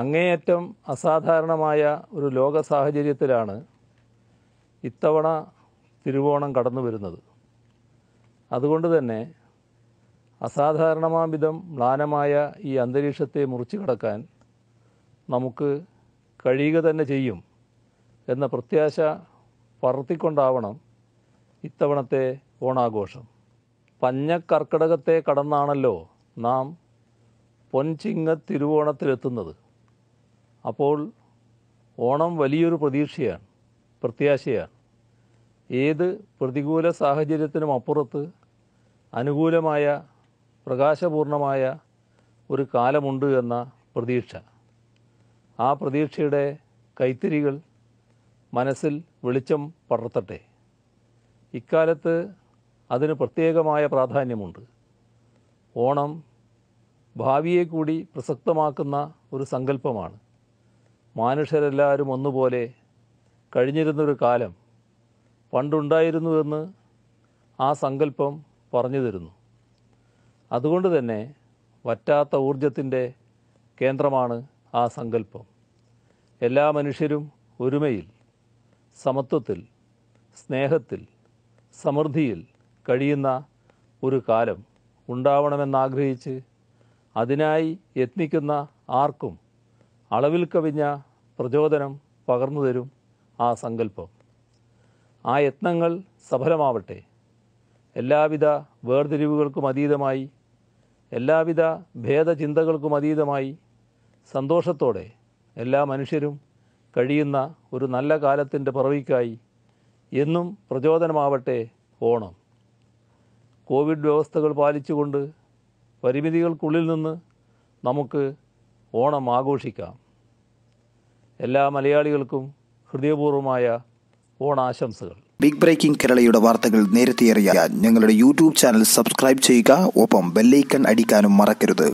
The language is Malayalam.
അങ്ങേയറ്റം അസാധാരണമായ ഒരു ലോക സാഹചര്യത്തിലാണ് ഇത്തവണ തിരുവോണം കടന്നു വരുന്നത് അതുകൊണ്ട് തന്നെ അസാധാരണമാം വിധം മ്ലാനമായ ഈ അന്തരീക്ഷത്തെ മുറിച്ചു കടക്കാൻ നമുക്ക് കഴിയുക തന്നെ ചെയ്യും എന്ന പ്രത്യാശ പറത്തിക്കൊണ്ടാവണം ഇത്തവണത്തെ ഓണാഘോഷം പഞ്ഞക്കർക്കിടകത്തെ കടന്നാണല്ലോ നാം പൊൻചിങ്ങ തിരുവോണത്തിലെത്തുന്നത് അപ്പോൾ ഓണം വലിയൊരു പ്രതീക്ഷയാണ് പ്രത്യാശയാണ് ഏത് പ്രതികൂല സാഹചര്യത്തിനും അപ്പുറത്ത് അനുകൂലമായ പ്രകാശപൂർണമായ ഒരു കാലമുണ്ട് എന്ന പ്രതീക്ഷ ആ പ്രതീക്ഷയുടെ കൈത്തിരികൾ മനസ്സിൽ വെളിച്ചം പടർത്തട്ടെ ഇക്കാലത്ത് അതിന് പ്രത്യേകമായ പ്രാധാന്യമുണ്ട് ഓണം ഭാവിയെ കൂടി പ്രസക്തമാക്കുന്ന ഒരു സങ്കല്പമാണ് മനുഷ്യരെല്ലാവരും ഒന്നുപോലെ കഴിഞ്ഞിരുന്നൊരു കാലം പണ്ടുണ്ടായിരുന്നുവെന്ന് ആ സങ്കല്പം പറഞ്ഞു തരുന്നു അതുകൊണ്ട് തന്നെ വറ്റാത്ത ഊർജത്തിൻ്റെ കേന്ദ്രമാണ് ആ സങ്കല്പം എല്ലാ മനുഷ്യരും ഒരുമയിൽ സമത്വത്തിൽ സ്നേഹത്തിൽ സമൃദ്ധിയിൽ കഴിയുന്ന ഒരു കാലം ഉണ്ടാവണമെന്നാഗ്രഹിച്ച് അതിനായി യത്നിക്കുന്ന ആർക്കും അളവിൽ കവിഞ്ഞ പ്രചോദനം പകർന്നു തരും ആ സങ്കല്പം ആ യത്നങ്ങൾ സഫലമാവട്ടെ എല്ലാവിധ വേർതിരിവുകൾക്കും അതീതമായി എല്ലാവിധ ഭേദചിന്തകൾക്കും അതീതമായി സന്തോഷത്തോടെ എല്ലാ മനുഷ്യരും കഴിയുന്ന ഒരു നല്ല കാലത്തിൻ്റെ പിറവിക്കായി എന്നും പ്രചോദനമാവട്ടെ ഓണം കോവിഡ് വ്യവസ്ഥകൾ പാലിച്ചുകൊണ്ട് പരിമിതികൾക്കുള്ളിൽ നിന്ന് നമുക്ക് ഓണം ആഘോഷിക്കാം എല്ലാ മലയാളികൾക്കും ഹൃദയപൂർവ്വമായ ഓണാശംസകൾ ബിഗ് ബ്രേക്കിംഗ് കേരളയുടെ വാർത്തകൾ അറിയാൻ ഞങ്ങളുടെ യൂട്യൂബ് ചാനൽ സബ്സ്ക്രൈബ് ചെയ്യുക ഒപ്പം ബെല്ലൈക്കൺ അടിക്കാനും മറക്കരുത്